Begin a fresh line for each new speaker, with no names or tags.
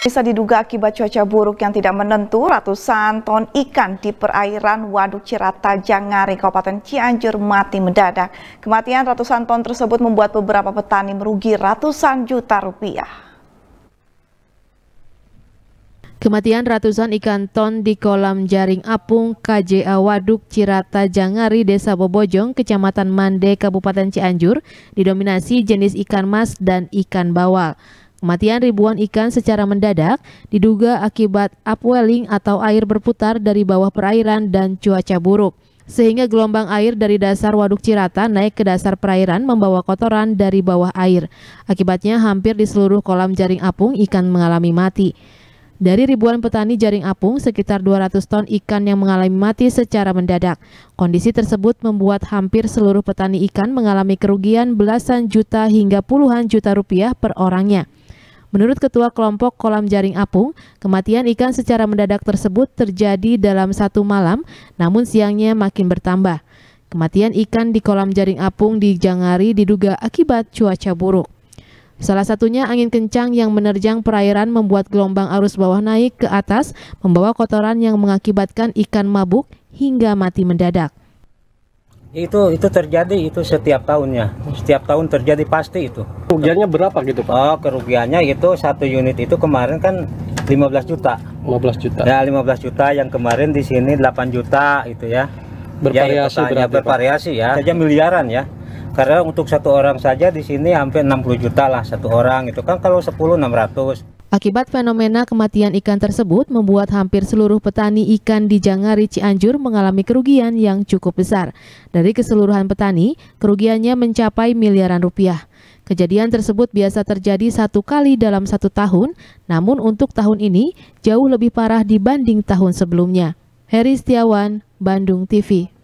Bisa diduga akibat cuaca buruk yang tidak menentu, ratusan ton ikan di perairan Waduk Cirata Jangari, Kabupaten Cianjur mati mendadak. Kematian ratusan ton tersebut membuat beberapa petani merugi ratusan juta rupiah.
Kematian ratusan ikan ton di kolam jaring apung KJA Waduk Cirata Jangari Desa Bobojong, Kecamatan Mande, Kabupaten Cianjur, didominasi jenis ikan mas dan ikan bawal. Kematian ribuan ikan secara mendadak diduga akibat upwelling atau air berputar dari bawah perairan dan cuaca buruk. Sehingga gelombang air dari dasar Waduk Cirata naik ke dasar perairan membawa kotoran dari bawah air. Akibatnya hampir di seluruh kolam jaring apung ikan mengalami mati. Dari ribuan petani jaring apung, sekitar 200 ton ikan yang mengalami mati secara mendadak. Kondisi tersebut membuat hampir seluruh petani ikan mengalami kerugian belasan juta hingga puluhan juta rupiah per orangnya. Menurut Ketua Kelompok Kolam Jaring Apung, kematian ikan secara mendadak tersebut terjadi dalam satu malam, namun siangnya makin bertambah. Kematian ikan di kolam jaring apung di Jangari diduga akibat cuaca buruk. Salah satunya angin kencang yang menerjang perairan membuat gelombang arus bawah naik ke atas, membawa kotoran yang mengakibatkan ikan mabuk hingga mati mendadak.
Itu itu terjadi itu setiap tahunnya. Setiap tahun terjadi pasti itu. Kerugiannya berapa gitu, Pak? Oh, kerugiannya itu satu unit itu kemarin kan 15 juta. 15 juta. Ya, 15 juta yang kemarin di sini 8 juta itu ya. Bervariasi ya, berarti, bervariasi ya. Saja miliaran ya. Karena untuk satu orang saja di sini hampir 60 juta lah satu orang itu kan kalau 10 600.
Akibat fenomena kematian ikan tersebut membuat hampir seluruh petani ikan di Jangari Cianjur mengalami kerugian yang cukup besar. Dari keseluruhan petani, kerugiannya mencapai miliaran rupiah. Kejadian tersebut biasa terjadi satu kali dalam satu tahun, namun untuk tahun ini jauh lebih parah dibanding tahun sebelumnya. Heri Setiawan, Bandung TV.